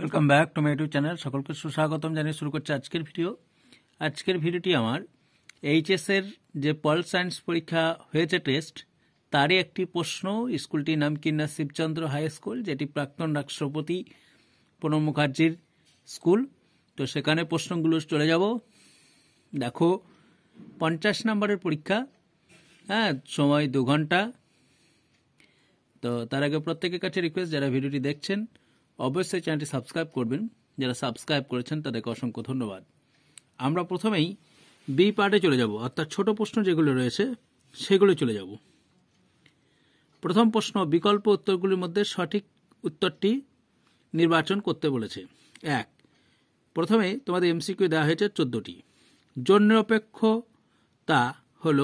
Welcome back to my YouTube channel সকলকে সুস্বাগতম জানিয়ে শুরু করছে আজকের ভিডিও আজকের ভিডিওটি আমার এইচএসের যে পল সায়েন্স পরীক্ষা হয়েছে টেস্ট তারই একটি প্রশ্ন স্কুলটির নাম কিনা শিবচন্দ্র হাই স্কুল যেটি প্রাক্তন রাষ্ট্রপতি প্রণব মুখার্জির স্কুল তো সেখানে প্রশ্নগুলো চলে যাব দেখো পঞ্চাশ নম্বরের পরীক্ষা হ্যাঁ সময় দু ঘন্টা তো তার আগে প্রত্যেকের কাছে রিকোয়েস্ট যারা ভিডিওটি দেখছেন অবশ্যই চ্যানেলটি সাবস্ক্রাইব করবেন যারা সাবস্ক্রাইব করেছেন তাদেরকে অসংখ্য ধন্যবাদ আমরা প্রথমেই বি পার্টে চলে যাব অর্থাৎ ছোট প্রশ্ন যেগুলো রয়েছে সেগুলো চলে যাব প্রথম প্রশ্ন বিকল্প উত্তরগুলির মধ্যে সঠিক উত্তরটি নির্বাচন করতে বলেছে এক প্রথমে তোমাদের এমসিকিউ দেওয়া হয়েছে চোদ্দোটি নিরপেক্ষ তা হল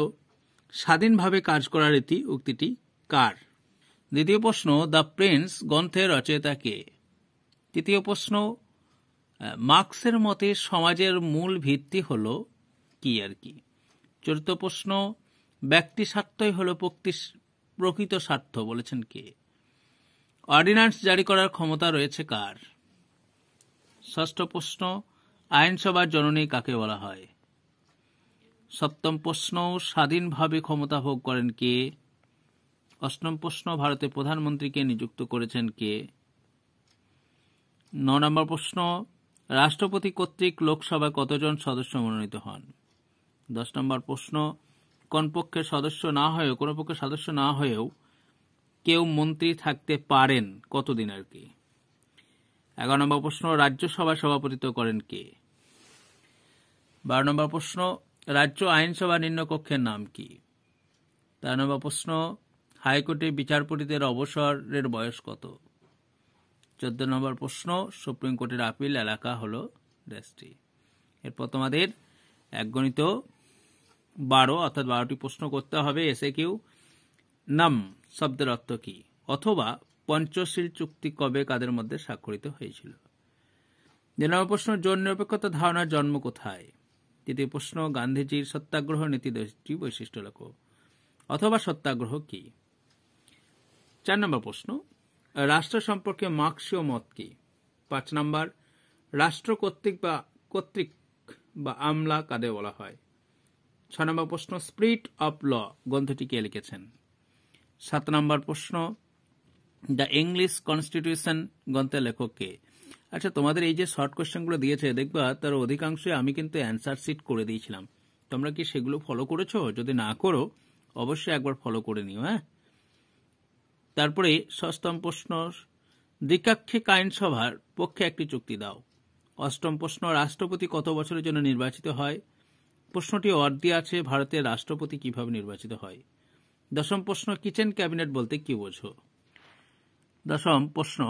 স্বাধীনভাবে কাজ করার রীতি উক্তিটি কার দ্বিতীয় প্রশ্ন দ্য প্রিন্স গ্রন্থের রচয়িতা কে তৃতীয় প্রশ্ন মার্ক্সের মতে সমাজের মূল ভিত্তি হল কি আর কি চতুর্থ প্রশ্ন ব্যক্তি স্বার্থই হল প্রকৃতি প্রকৃত স্বার্থ বলেছেন কে অর্ডিন্যান্স জারি করার ক্ষমতা রয়েছে কার ষষ্ঠ প্রশ্ন আইনসভার জননী কাকে বলা হয় সপ্তম প্রশ্ন স্বাধীনভাবে ক্ষমতা ভোগ করেন কে অষ্টম প্রশ্ন ভারতের প্রধানমন্ত্রীকে নিযুক্ত করেছেন কে ন নম্বর প্রশ্ন রাষ্ট্রপতি কর্তৃক লোকসভায় কতজন সদস্য মনোনীত হন দশ নম্বর প্রশ্ন কোন পক্ষের সদস্য না হয়েও কোন পক্ষের সদস্য না হয়েও কেউ মন্ত্রী থাকতে পারেন কতদিন আর কি এগারো নম্বর প্রশ্ন রাজ্যসভায় সভাপতিত্ব করেন কে বারো নম্বর প্রশ্ন রাজ্য আইনসভা নিম্নকক্ষের নাম কি তেরো নম্বর প্রশ্ন হাইকোর্টে বিচারপতিদের অবসরের বয়স কত চোদ্দ নম্বর প্রশ্ন সুপ্রিম কোর্টের আপিল এলাকা হল দেশটি এরপর তোমাদের এক গণিত বারো অর্থাৎ বারোটি প্রশ্ন করতে হবে এসে কিউ নাম শব্দের অর্থ কি অথবা পঞ্চশীল চুক্তি কবে কাদের মধ্যে স্বাক্ষরিত হয়েছিল দুই নম্বর প্রশ্ন জন নিরপেক্ষতা ধারণার জন্ম কোথায় তৃতীয় প্রশ্ন গান্ধীজির সত্যাগ্রহ নীতি দশটি বৈশিষ্ট্য লক্ষ্য অথবা সত্যাগ্রহ কি চার নম্বর প্রশ্ন রাষ্ট্র সম্পর্কে মার্ক্সীয় মত কি পাঁচ নাম্বার রাষ্ট্র কর্তৃক বা কর্তৃক বা আমলা কাদের বলা হয় ছ নম্বর প্রশ্ন স্প্রিট অফ ল গ্রন্থটি কে লিখেছেন সাত নম্বর প্রশ্ন দ্য ইংলিশ কনস্টিটিউশন গ্রন্থের লেখক কে আচ্ছা তোমাদের এই যে শর্ট কোয়েশ্চেনগুলো দিয়েছে দেখবা তার অধিকাংশই আমি কিন্তু অ্যান্সার শিট করে দিয়েছিলাম তোমরা কি সেগুলো ফলো করেছো যদি না করো অবশ্যই একবার ফলো করে নিও হ্যাঁ তারপরে ষষ্ঠম প্রশ্ন দ্বিকাক্ষিক আইনসভার পক্ষে একটি চুক্তি দাও অষ্টম প্রশ্ন রাষ্ট্রপতি কত বছরের জন্য নির্বাচিত হয় প্রশ্নটি অর্ধে আছে ভারতের রাষ্ট্রপতি কিভাবে নির্বাচিত হয় দশম প্রশ্ন কিচেন ক্যাবিনেট বলতে কি বোঝো দশম প্রশ্ন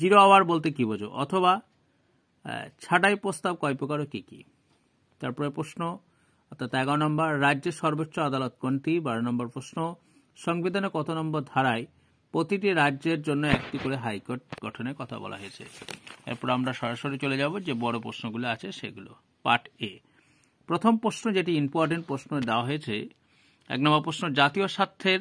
জিরো আওয়ার বলতে কি বোঝো অথবা ছাটাই প্রস্তাব কয় প্রকার কি কী কী তারপরে প্রশ্ন অর্থাৎ এগারো নম্বর রাজ্যের সর্বোচ্চ আদালত কোনটি বারো নম্বর প্রশ্ন সংবিধানে কত নম্বর ধারায় প্রতিটি রাজ্যের জন্য একটি করে হাইকোর্ট গঠনের কথা বলা হয়েছে এরপর আমরা সরাসরি চলে যাব যে বড় প্রশ্নগুলো আছে সেগুলো পার্ট এ প্রথম প্রশ্ন যেটি ইম্পর্টেন্ট প্রশ্ন দেওয়া হয়েছে এক নম্বর প্রশ্ন জাতীয় স্বার্থের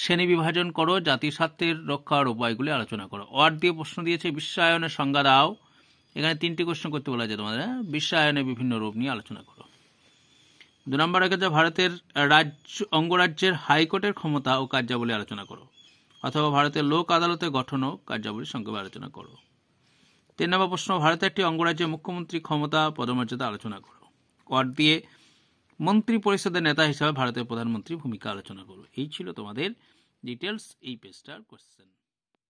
শ্রেণী বিভাজন করো জাতীয় স্বার্থের রক্ষার উপায়গুলি আলোচনা করো ওয়ার্ড দিয়ে প্রশ্ন দিয়েছে বিশ্বায়নের সংজ্ঞা দাও এখানে তিনটি প্রশ্ন করতে বলা যায় তোমাদের হ্যাঁ? বিশ্বায়নের বিভিন্ন রূপ নিয়ে আলোচনা করো দু নম্বর রেখেছে ভারতের রাজ্য অঙ্গরাজ্যের হাইকোর্টের ক্ষমতা ও কার্যাবলী আলোচনা করো অথবা ভারতের লোক আদালতে গঠন ও কার্যাবলী সঙ্গে আলোচনা করো তিন নম্বর প্রশ্ন ভারতের একটি অঙ্গরাজ্যে মুখ্যমন্ত্রী ক্ষমতা পদমর্যাদা আলোচনা করো কর দিয়ে মন্ত্রী পরিষদের নেতা হিসাবে ভারতের প্রধানমন্ত্রী ভূমিকা আলোচনা করো এই ছিল তোমাদের ডিটেলস এই পেজটার কোশ্চেন